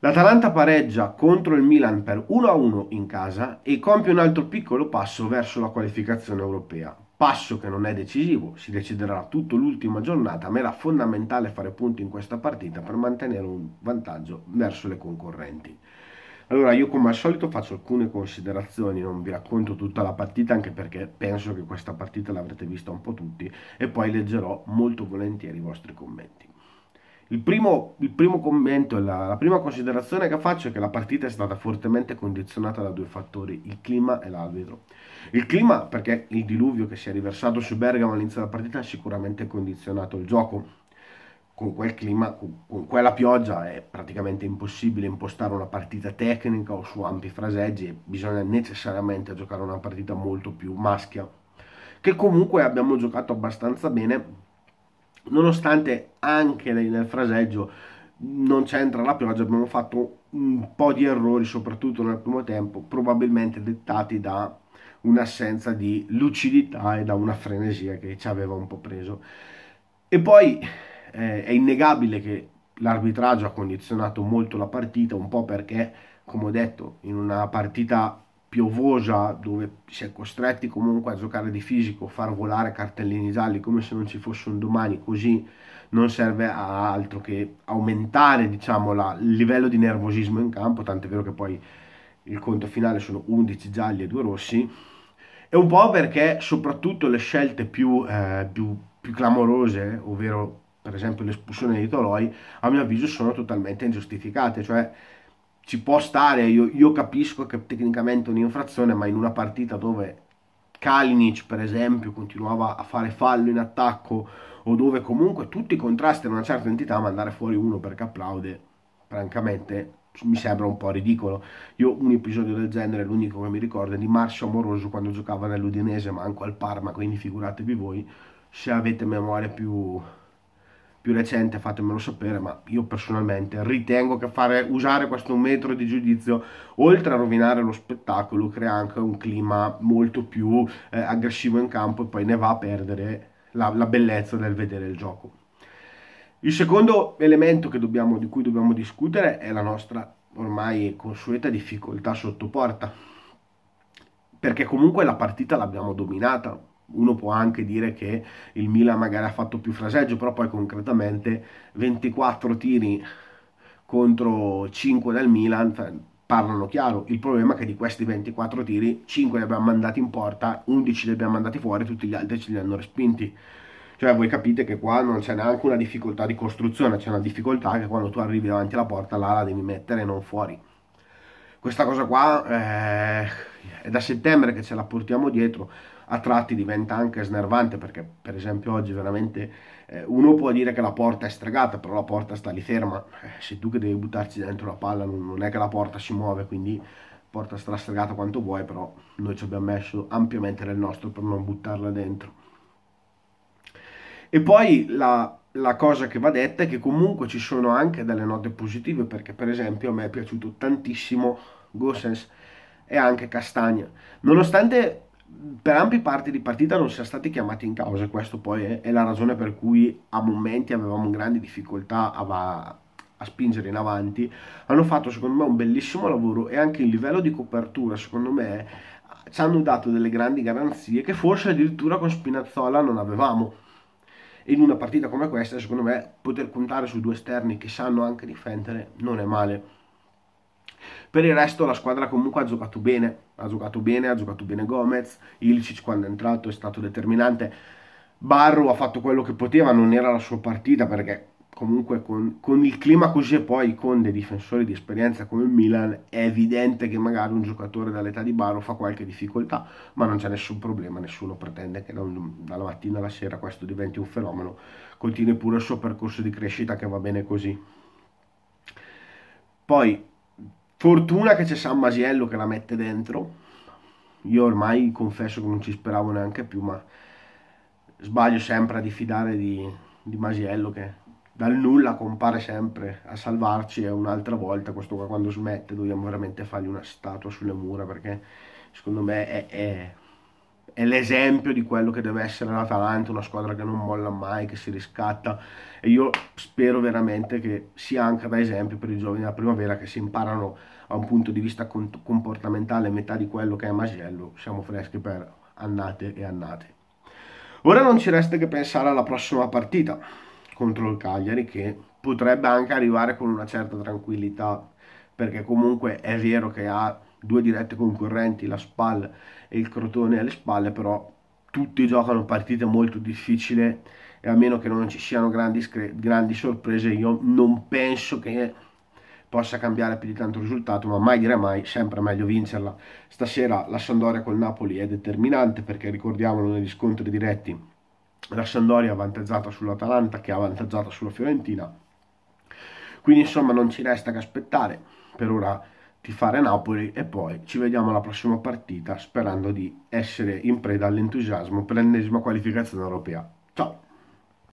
L'Atalanta pareggia contro il Milan per 1-1 in casa e compie un altro piccolo passo verso la qualificazione europea. Passo che non è decisivo, si deciderà tutto l'ultima giornata, ma era fondamentale fare punti in questa partita per mantenere un vantaggio verso le concorrenti. Allora io come al solito faccio alcune considerazioni, non vi racconto tutta la partita anche perché penso che questa partita l'avrete vista un po' tutti e poi leggerò molto volentieri i vostri commenti. Il primo, il primo commento, la, la prima considerazione che faccio è che la partita è stata fortemente condizionata da due fattori, il clima e l'arbitro. Il clima perché il diluvio che si è riversato su Bergamo all'inizio della partita ha sicuramente condizionato il gioco. Con quel clima, con, con quella pioggia è praticamente impossibile impostare una partita tecnica o su ampi fraseggi e bisogna necessariamente giocare una partita molto più maschia. Che comunque abbiamo giocato abbastanza bene nonostante anche nel fraseggio non c'entra la pioggia, abbiamo fatto un po' di errori, soprattutto nel primo tempo, probabilmente dettati da un'assenza di lucidità e da una frenesia che ci aveva un po' preso. E poi eh, è innegabile che l'arbitraggio ha condizionato molto la partita, un po' perché, come ho detto, in una partita piovosa dove si è costretti comunque a giocare di fisico, far volare cartellini gialli come se non ci fosse un domani, così non serve a altro che aumentare diciamo, la, il livello di nervosismo in campo, tant'è vero che poi il conto finale sono 11 gialli e 2 rossi, e un po' perché soprattutto le scelte più, eh, più, più clamorose, ovvero per esempio l'espulsione di Toloi, a mio avviso sono totalmente ingiustificate, cioè ci può stare, io, io capisco che tecnicamente è un'infrazione, ma in una partita dove Kalinic, per esempio, continuava a fare fallo in attacco o dove comunque tutti i contrasti hanno una certa entità, mandare fuori uno perché applaude, francamente, mi sembra un po' ridicolo. Io un episodio del genere, l'unico che mi ricordo, è di Marcio Amoroso quando giocava nell'Udinese, ma anche al Parma, quindi figuratevi voi se avete memoria più, più recente fatemelo sapere ma io personalmente ritengo che fare, usare questo metro di giudizio oltre a rovinare lo spettacolo crea anche un clima molto più eh, aggressivo in campo e poi ne va a perdere la, la bellezza del vedere il gioco il secondo elemento dobbiamo, di cui dobbiamo discutere è la nostra ormai consueta difficoltà sotto porta perché comunque la partita l'abbiamo dominata uno può anche dire che il Milan magari ha fatto più fraseggio, però poi concretamente 24 tiri contro 5 del Milan parlano chiaro. Il problema è che di questi 24 tiri 5 li abbiamo mandati in porta, 11 li abbiamo mandati fuori, tutti gli altri ce li hanno respinti. Cioè voi capite che qua non c'è neanche una difficoltà di costruzione, c'è una difficoltà che quando tu arrivi davanti alla porta là la devi mettere e non fuori. Questa cosa qua eh, è da settembre che ce la portiamo dietro a tratti diventa anche snervante perché per esempio oggi veramente eh, uno può dire che la porta è stregata, però la porta sta lì ferma, eh, sei tu che devi buttarci dentro la palla, non, non è che la porta si muove, quindi porta strastregata quanto vuoi, però noi ci abbiamo messo ampiamente nel nostro per non buttarla dentro. E poi la, la cosa che va detta è che comunque ci sono anche delle note positive, perché per esempio a me è piaciuto tantissimo Gossens e anche Castagna. Nonostante per ampie parti di partita non siamo stati chiamati in causa, questo poi è, è la ragione per cui a momenti avevamo grandi difficoltà a, va, a spingere in avanti, hanno fatto secondo me un bellissimo lavoro e anche il livello di copertura secondo me ci hanno dato delle grandi garanzie che forse addirittura con Spinazzola non avevamo. In una partita come questa secondo me poter contare su due esterni che sanno anche difendere non è male. Per il resto la squadra comunque ha giocato bene, ha giocato bene, ha giocato bene Gomez, Ilicic quando è entrato è stato determinante, Barro ha fatto quello che poteva, non era la sua partita perché comunque con, con, il clima così e poi con dei difensori di esperienza come il Milan è evidente che magari un giocatore dall'età di Baro fa qualche difficoltà ma non c'è nessun problema, nessuno pretende che da un, dalla mattina alla sera questo diventi un fenomeno continui pure il suo percorso di crescita che va bene così poi Fortuna che c'è San Masiello che la mette dentro. Io ormai confesso che non ci speravo neanche più, ma sbaglio sempre a diffidare di, di Masiello che dal nulla compare sempre a salvarci e un'altra volta questo qua quando smette dobbiamo veramente fargli una statua sulle mura perché secondo me è, è è l'esempio di quello che deve essere l'Atalanta, una squadra che non molla mai, che si riscatta e io spero veramente che sia anche da esempio per i giovani della primavera che si imparano a un punto di vista comportamentale metà di quello che è Masello, siamo freschi per annate e annate. Ora non ci resta che pensare alla prossima partita contro il Cagliari che potrebbe anche arrivare con una certa tranquillità perché comunque è vero che ha due dirette concorrenti, la SPAL e il Crotone alle spalle, però tutti giocano partite molto difficili e a meno che non ci siano grandi, grandi sorprese io non penso che possa cambiare più di tanto il risultato, ma mai dire mai, sempre meglio vincerla. Stasera la Sandoria col Napoli è determinante perché ricordiamolo negli scontri diretti la Sandoria è avvantaggiata sull'Atalanta che è avvantaggiata sulla Fiorentina. Quindi insomma non ci resta che aspettare per ora tifare Napoli e poi ci vediamo alla prossima partita sperando di essere in preda all'entusiasmo per l'ennesima qualificazione europea.